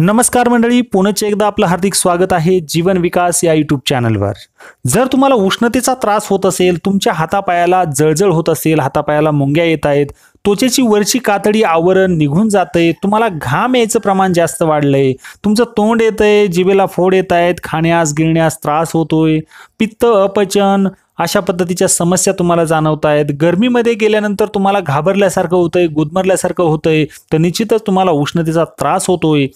नमस्कार मंडळी पुण्याचे एकदा आपलं हार्दिक स्वागत आहे जीवन विकास या यूट्यूब चॅनलवर जर तुम्हाला उष्णतेचा त्रास होत असेल तुमच्या हातापायाला जळजळ होत असेल हातापायाला मुंग्या येत आहेत त्वचेची वरची कातडी आवरण निघून आहे तुम्हाला घाम यायचं प्रमाण जास्त वाढलंय तुमचं तोंड आहे जिभेला फोड येत आहेत खाण्यास गिळण्यास त्रास होतोय पित्त अपचन अशा पद्धतीच्या समस्या तुम्हाला जाणवत आहेत गर्मीमध्ये गेल्यानंतर तुम्हाला घाबरल्यासारखं होतंय गुदमरल्यासारखं होतंय तर निश्चितच तुम्हाला उष्णतेचा त्रास होतोय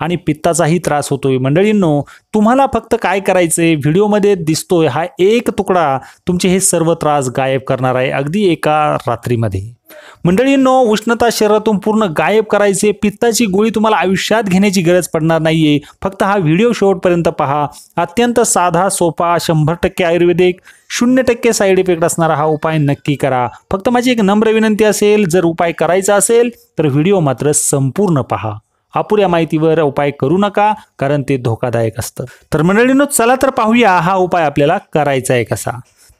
आणि पित्ताचाही त्रास होतोय मंडळींनो तुम्हाला फक्त काय करायचंय व्हिडिओमध्ये दिसतोय हा एक तुकडा तुमचे हे सर्व त्रास गायब करणार आहे अगदी एका रात्रीमध्ये मंडळींनो उष्णता शरीरातून पूर्ण गायब करायचे पित्ताची गोळी तुम्हाला आयुष्यात घेण्याची गरज पडणार नाहीये फक्त हा व्हिडिओ शेवटपर्यंत पहा अत्यंत साधा सोपा शंभर टक्के आयुर्वेदिक शून्य टक्के साईड इफेक्ट असणारा हा उपाय नक्की करा फक्त माझी एक नम्र विनंती असेल जर उपाय करायचा असेल तर व्हिडिओ मात्र संपूर्ण पहा अपुऱ्या माहितीवर उपाय करू नका कारण ते धोकादायक असतं तर मंडळींनो चला तर पाहूया हा उपाय आपल्याला करायचा आहे कसा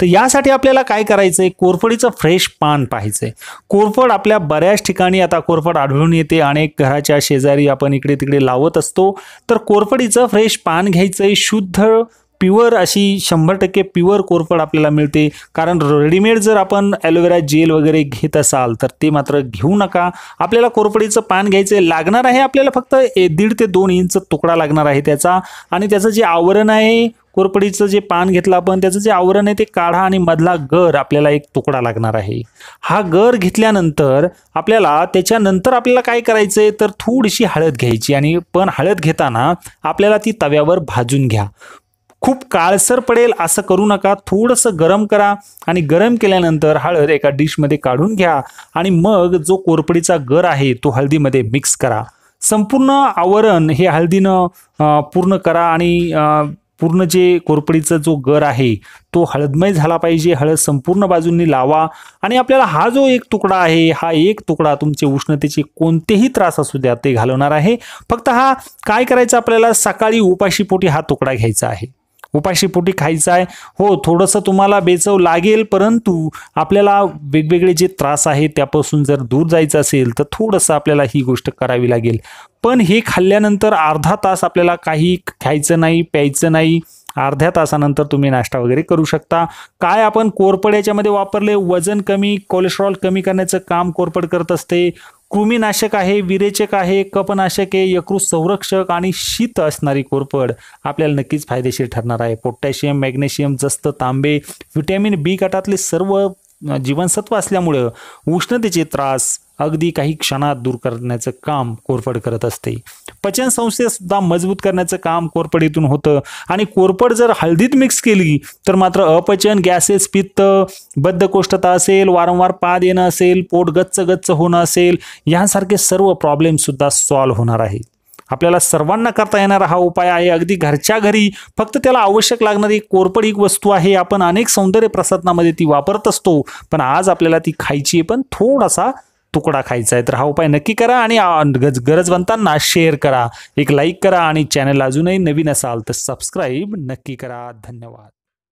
तर यासाठी आपल्याला काय करायचं आहे कोरफडीचं फ्रेश पान पाहायचं आहे कोरफड आपल्या बऱ्याच ठिकाणी आता कोरफड आढळून येते अनेक घराच्या शेजारी आपण इकडे तिकडे लावत असतो तर कोरफडीचं फ्रेश पान घ्यायचं आहे शुद्ध प्युअर अशी शंभर टक्के प्युअर कोरफड आपल्याला मिळते कारण रेडीमेड जर आपण ॲलोवेरा जेल वगैरे घेत असाल तर ते मात्र घेऊ नका आपल्याला कोरफडीचं पान घ्यायचं आहे लागणार आहे आपल्याला फक्त दीड ते दोन इंच तुकडा लागणार आहे त्याचा आणि त्याचं जे आवरण आहे कोरपडीचं जे पान घेतलं आपण त्याचं जे आवरण आहे ते काढा आणि मधला गर आपल्याला एक तुकडा लागणार आहे हा गर घेतल्यानंतर आपल्याला त्याच्यानंतर आपल्याला काय करायचं आहे तर थोडीशी हळद घ्यायची आणि पण हळद घेताना आपल्याला ती तव्यावर भाजून घ्या खूप काळसर पडेल असं करू नका थोडंसं गरम करा आणि गरम केल्यानंतर हळद एका डिशमध्ये काढून घ्या आणि मग जो कोरपडीचा गर आहे तो हळदीमध्ये मिक्स करा संपूर्ण आवरण हे हळदीनं पूर्ण करा आणि पूर्ण जे कोरपडीचा जो गर आहे तो हळदमय झाला पाहिजे हळद संपूर्ण बाजूंनी लावा आणि आपल्याला हा जो एक तुकडा आहे हा एक तुकडा तुमचे उष्णतेचे कोणतेही त्रास असू द्या ते घालवणार आहे फक्त हा काय करायचं आपल्याला सकाळी उपाशीपोटी हा तुकडा घ्यायचा आहे उपाशीपोटी खायचं आहे हो थोडंसं तुम्हाला बेचव लागेल परंतु आपल्याला वेगवेगळे जे त्रास आहेत त्यापासून जर दूर जायचं असेल तर थोडंसं आपल्याला ही गोष्ट करावी लागेल पण हे खाल्ल्यानंतर अर्धा तास आपल्याला काही खायचं नाही प्यायचं नाही अर्ध्या तासानंतर तुम्ही नाश्ता वगैरे करू शकता काय आपण कोरपड याच्यामध्ये वापरले वजन कमी कोलेस्ट्रॉल कमी करण्याचं काम कोरपड करत असते कृमीनाशक आहे विरेचक आहे कपनाशक आहे यकृत संरक्षक आणि शीत असणारी कोरफड आपल्याला नक्कीच फायदेशीर ठरणार आहे पोटॅशियम मॅग्नेशियम जस्त तांबे व्हिटॅमिन बी गटातले सर्व जीवनसत्व असल्यामुळं उष्णतेचे त्रास अगदी काही क्षणात दूर करण्याचं काम कोरफड करत असते पचन संस्थेसुद्धा मजबूत करण्याचं काम कोरपडीतून होतं आणि कोरफड जर हळदीत मिक्स केली तर मात्र अपचन गॅसेस पित्त बद्धकोष्ठता असेल वारंवार पाद येणं असेल पोट गच्च गच्च होणं असेल यासारखे सर्व प्रॉब्लेमसुद्धा सॉल्व्ह होणार आहे आपल्याला सर्वांना करता येणारा हा उपाय आहे अगदी घरच्या घरी फक्त त्याला आवश्यक लागणारी कोरपड एक वस्तू आहे आपण अनेक सौंदर्य प्रसादनामध्ये ती वापरत असतो पण आज आपल्याला ती खायची पण थोडासा तुकडा खायचा आहे तर हा उपाय नक्की करा आणि गज गरजवंतांना शेअर करा एक लाईक करा आणि चॅनल अजूनही नवीन असाल तर सबस्क्राईब नक्की करा धन्यवाद